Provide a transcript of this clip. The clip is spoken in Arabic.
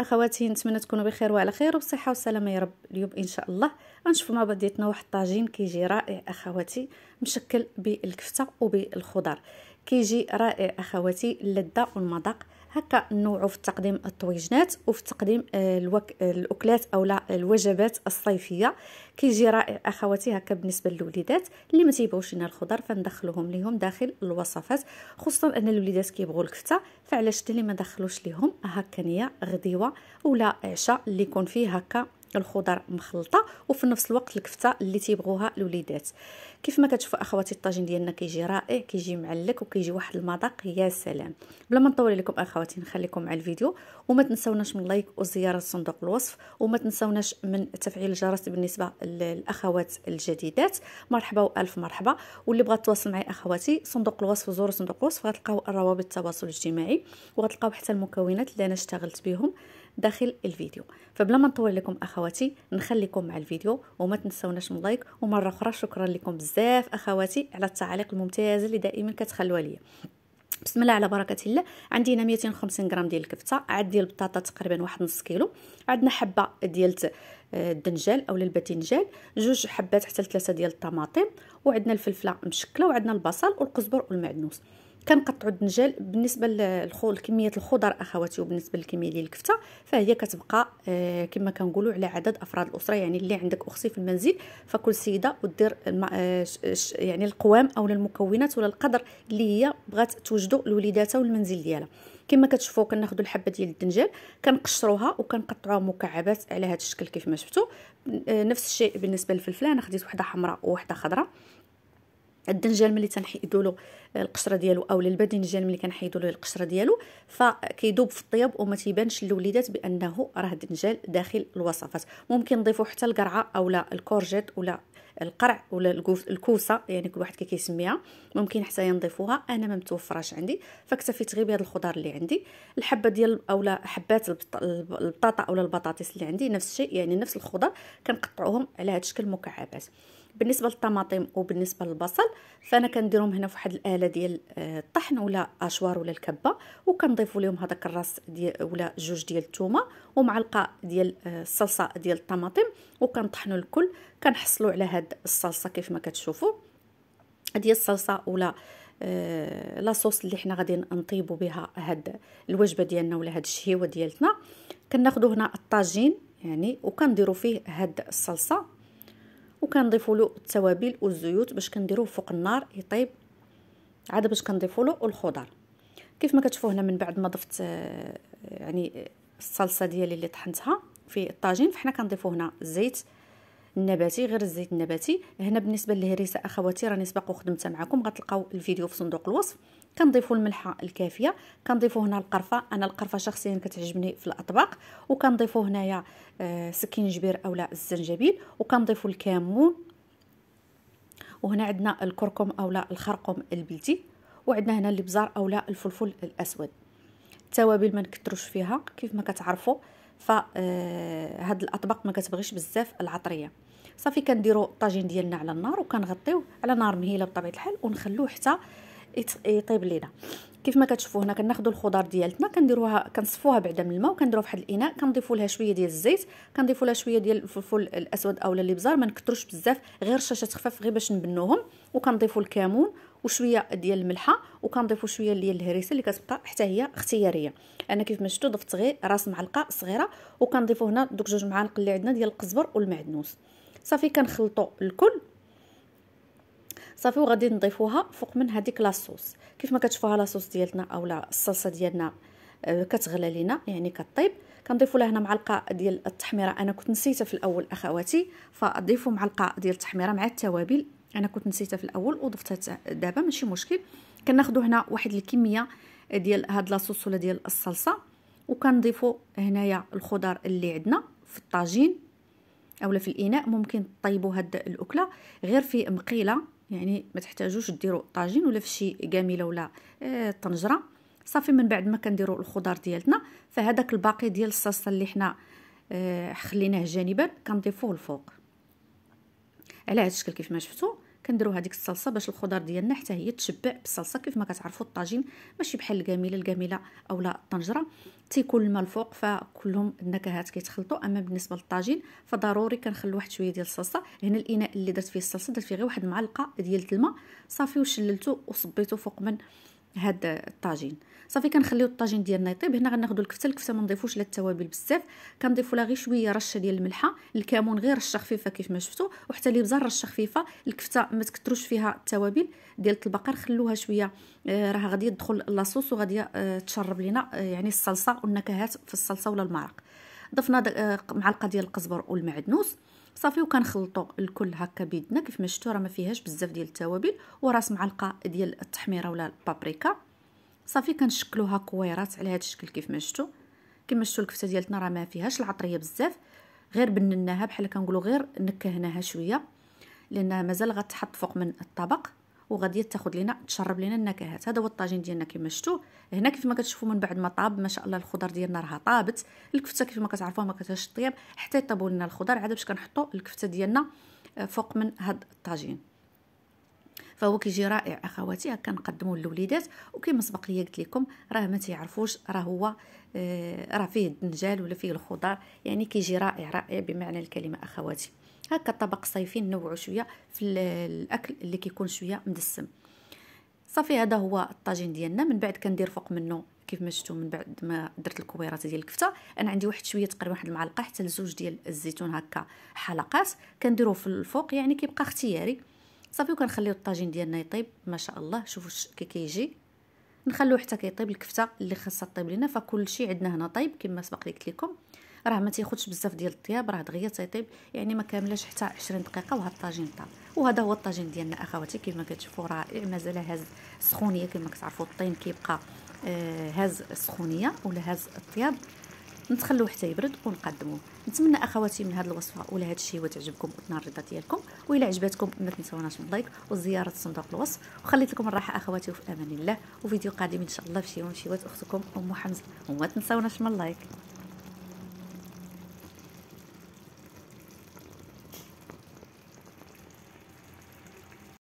اخواتي نتمنى تكونوا بخير وعلى خير وبصحه وسلامه يا رب اليوم ان شاء الله غنشوفوا مع بعضياتنا واحد الطاجين كيجي رائع اخواتي مشكل بالكفته وبالخضر كيجي رائع اخواتي اللذه والمذاق هكا نوعوا في تقديم الطويجنات وفي تقديم آه، الوك... آه، الاكلات او لا الوجبات الصيفيه كيجي رائع اخواتي هكا بالنسبه للوليدات اللي ما تيبغوش لنا الخضر فندخلوهم ليهم داخل الوصفات خصوصا ان الوليدات كيبغوا الكفته فعلاش اللي ما دخلوش ليهم هكا نيه غديوه ولا عشاء اللي يكون فيه هكا الخضر مخلطه وفي نفس الوقت الكفته اللي تيبغوها الوليدات كيف ما كتشوفوا اخواتي الطاجين ديالنا كيجي رائع كيجي معلك وكيجي واحد المذاق يا سلام بلا ما نطول لكم اخواتي نخليكم مع الفيديو وما تنساوناش من لايك وزياره صندوق الوصف وما تنساوناش من تفعيل الجرس بالنسبه للاخوات الجديدات مرحبا والف مرحبا واللي بغات تواصل معي اخواتي صندوق الوصف زوروا صندوق الوصف غتلقاو الروابط التواصل الاجتماعي وغتلقاو حتى المكونات اللي انا اشتغلت بهم داخل الفيديو فبلا ما نطول لكم اخواتي نخليكم مع الفيديو وما تنسوناش من لايك ومره اخرى شكرا لكم بزاف اخواتي على التعاليق الممتازه اللي دائما كتخلوها ليا بسم الله على بركه الله عندي هنا 250 غرام ديال الكفته عاد ديال البطاطا تقريبا واحد نص كيلو عندنا حبه ديال آه، الدنجال اولا الباذنجان جوج حبات حتى ثلاثه ديال الطماطم وعندنا الفلفله مشكله وعندنا البصل والقزبر والمعدنوس كنقطعوا الدنجال بالنسبه للخول كميه الخضر اخواتي وبالنسبه للكميه ديال الكفته فهي كتبقى آه كما كنقولوا على عدد افراد الاسره يعني اللي عندك اختي في المنزل فكل سيده ودير آه، يعني القوام او المكونات ولا القدر اللي هي بغات توجدو لوليداتها والمنزل ديالها كما كتشوفوا كناخذوا الحبه ديال الدنجال كنقشروها وكنقطعوها مكعبات على هذا الشكل كيف ما شفتوا آه، نفس الشيء بالنسبه للفلفله انا خديت وحده حمراء وواحده خضراء الدنجال ملي تنحيدوا له القشره ديالو اولا الباذنجان ملي كنحيدوا له القشره ديالو فكيدوب في الطياب وما تيبانش للوليدات بانه راه دنجال داخل الوصفات ممكن نضيفوا حتى القرعه اولا الكورجيت ولا القرع ولا الكوسه يعني كل واحد كيسميها ممكن حتى ينضيفوها انا ما متوفراش عندي فاكتفيت غير بهذا الخضار اللي عندي الحبه ديال اولا حبات البطاطا اولا البطاطس اللي عندي نفس الشيء يعني نفس الخضار كنقطعوهم على هذا الشكل مكعبات بالنسبه للطماطم وبالنسبه للبصل فانا كنديرهم هنا في واحد الاله ديال آه، الطحن ولا اشوار ولا الكبه وكنضيفوا لهم هذاك الراس ديال ولا جوج ديال الثومه ومعلقه ديال آه، الصلصه ديال الطماطم وكنطحنوا الكل كنحصلوا على هاد الصلصه كيف ما كتشوفوا هذه الصلصه ولا آه لاصوص اللي حنا غادي نطيبوا بها هاد الوجبه ديالنا ولا هاد الشهيوه ديالتنا كناخذوا هنا الطاجين يعني وكنديروا فيه هاد الصلصه وكنضيفوا له التوابل والزيوت باش كنديروه فوق النار يطيب عاد باش كنضيفوا له الخضر كيف ما كتشوفوا هنا من بعد ما ضفت آه، يعني الصلصه ديالي اللي طحنتها في الطاجين فحنا كنضيفوا هنا الزيت النباتي غير الزيت النباتي هنا بالنسبه للهريسه اخواتي راني سبق وخدمتها معكم غتلقاو الفيديو في صندوق الوصف كنضيفوا الملحه الكافيه كنضيفوا هنا القرفه انا القرفه شخصيا كتعجبني في الاطباق وكنضيفوا هنايا آه، سكينجبير اولا الزنجبيل وكنضيفوا الكمون وهنا عندنا الكركم اولا الخرقوم البلدي وعندنا هنا الابزار اولا الفلفل الاسود التوابل ما نكثروش فيها كيف ما كتعرفوا فهاد آه، الاطباق ما كتبغيش بزاف العطريه صافي كنديروا الطاجين ديالنا على النار وكنغطيوه على نار مهيله بطبيعه الحال ونخلوه حتى يطيب لينا كيف ما كتشوفوا هنا كناخذوا الخضار ديالتنا كنديروها كنصفوها بعدا من الماء وكنديروها في واحد الاناء كنضيفوا لها شويه ديال الزيت كنضيفوا لها شويه ديال الفلفل الاسود اولا الابزار ما نكثروش بزاف غير شاشه خفاف غير باش نبنوهم وكنضيفوا الكمون وشويه ديال الملحه وكنضيفوا شويه ديال الهريسه اللي كتبقى حتى هي اختياريه انا كيف ما شفتوا ضفت غير راس معلقه صغيره وكنضيفوا هنا دوك جوج معالق اللي عندنا ديال القزبر والمعدنوس صافي كنخلطوا الكل صافي وغادي نضيفوها فوق من هذيك لاصوص كيف ما كتشوفوها لاصوص ديالنا اولا الصلصه ديالنا آه، كتغلى لينا يعني كطيب كنضيفوا لهنا معلقه ديال التحميره انا كنت نسيتها في الاول اخواتي فضيفوا معلقه ديال التحميره مع التوابل انا كنت نسيتها في الاول وضفتها دابا ماشي مشكل كناخذوا هنا واحد الكميه ديال هاد لاصوص ولا ديال الصلصه وكنضيفوا هنايا الخضر اللي عندنا في الطاجين اولا في الاناء ممكن تطيبوا هاد الاكله غير في مقيله يعني ما تحتاجوش ديروا طاجين ولا في شي كامله ولا آه، طنجره صافي من بعد ما كنديروا الخضار ديالتنا فهداك الباقي ديال الصلصه اللي حنا آه، خليناه جانبا كنضيفوه الفوق على هذا الشكل كيف ما شفتوا كنديروا هذيك الصلصه باش الخضر ديالنا حتى هي تشبع بالصلصه كيف ما كتعرفوا الطاجين ماشي بحال الكاميله الكاميله اولا الطنجره تيكون الماء الفوق فكلهم النكهات كيتخلطوا اما بالنسبه للطاجين فضروري كنخلو واحد شويه ديال الصلصه هنا الاناء اللي درت فيه الصلصه درت فيه غير واحد معلقه ديال الماء صافي وشللته وصبيته فوق من هاد الطاجين صافي كنخليو الطاجين ديالنا يطيب هنا غناخدو الكفته الكفته ما نضيفوش لا التوابل بزاف كنضيفو لها غير شويه رشه ديال الملحه الكمون غير رشه خفيفه كيف ما شفتو وحتى الابزار رشه خفيفه الكفته ما تكثروش فيها التوابل ديال البقر خلوها شويه آه، راه غادي يدخل لاصوص وغادي آه، تشرب لينا آه، يعني الصلصه والنكهات في الصلصه ولا المرق ضفنا معلقه ديال القزبر والمعدنوس صافي وكنخلطوا الكل هكا بيدنا كيف ما شفتوا راه ما فيهاش بزاف ديال التوابل وراس معلقه ديال التحميره ولا البابريكا صافي كنشكلوها كويرات على هذا الشكل كيف ما شفتوا كما شفتوا الكفته ديالتنا راه ما فيهاش العطريه بزاف غير بنناها بحال كنقولوا غير نكهناها شويه لانها مازال غتحط فوق من الطبق وغادي تاخذ لينا تشرب لينا النكهات هذا هو الطاجين ديالنا كما شفتوا هنا كيف ما كتشوفوا من بعد ما طاب ما شاء الله الخضر ديالنا راها طابت الكفته كيف ما كتعرفوها ما كتهش طيب حتى يطيبوا لنا الخضر عاد باش كنحطوا الكفته ديالنا آه، فوق من هاد الطاجين فهو كيجي رائع اخواتي هكا نقدموا للوليدات وكما سبق لي قلت لكم راه ما تيعرفوش راه هو آه، راه فيه الدنجال ولا فيه الخضار يعني كيجي رائع رائع بمعنى الكلمه اخواتي هكا طبق صيفي نوعو شويه في الاكل اللي كيكون شويه مدسم صافي هذا هو الطاجين ديالنا من بعد كندير فوق منه كيف ما شفتوا من بعد ما درت الكويرات ديال الكفته انا عندي واحد شويه تقريبا واحد المعلقه حتى لزوج ديال الزيتون هكا حلقات كنديرو في الفوق يعني كيبقى اختياري صافي وكنخليو الطاجين ديالنا يطيب ما شاء الله شوفوا كي كيجي نخلوه حتى كيطيب الكفته اللي خاصها طيب لينا فكلشي عندنا هنا طيب كما سبق لي قلت لكم راه ما تاخذش بزاف ديال الطياب راه دغيا تيطيب يعني ما كاملاش حتى 20 دقيقه وهاد الطاجين طاب وهذا هو الطاجين ديالنا اخواتي كما كتشوفوا رائع مازال هاز السخونيه كما كتعرفوا الطين كيبقى آه، هاز السخونيه ولا هاز الطياب نتخلوه حتى يبرد ونقدموه نتمنى اخواتي من هذه الوصفه ولا هذا الشيء وتعجبكم وتنال الرضا ديالكم والا عجبتكم ما تنساوناش من لايك وزياره صندوق الوصف وخليت لكم الراحه اخواتي وفي امان الله وفيديو قادم ان شاء الله في شي يوم شي اختكم ام حمزه وما تنساوناش من لايك